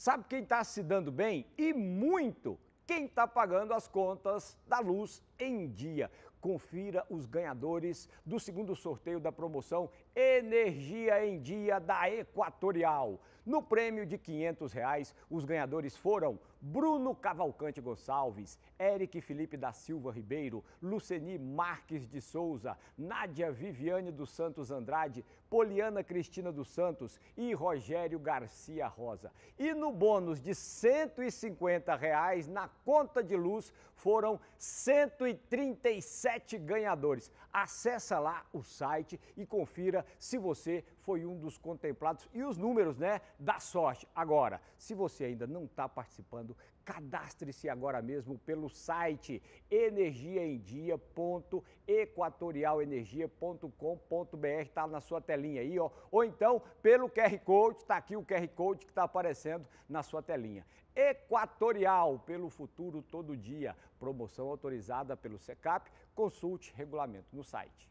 Sabe quem está se dando bem? E muito quem está pagando as contas da luz em dia confira os ganhadores do segundo sorteio da promoção Energia em Dia da Equatorial. No prêmio de R$ 500, reais, os ganhadores foram Bruno Cavalcante Gonçalves, Eric Felipe da Silva Ribeiro, Luceni Marques de Souza, Nádia Viviane dos Santos Andrade, Poliana Cristina dos Santos e Rogério Garcia Rosa. E no bônus de R$ 150 reais, na conta de luz, foram 137 sete ganhadores. Acesse lá o site e confira se você foi um dos contemplados e os números, né, da sorte. Agora, se você ainda não está participando, cadastre-se agora mesmo pelo site energiaendia.equatorialenergia.com.br, está na sua telinha aí, ó, ou então pelo QR Code, está aqui o QR Code que está aparecendo na sua telinha. Equatorial, pelo futuro todo dia, promoção autorizada pelo SECAP, consulte regulamento no site.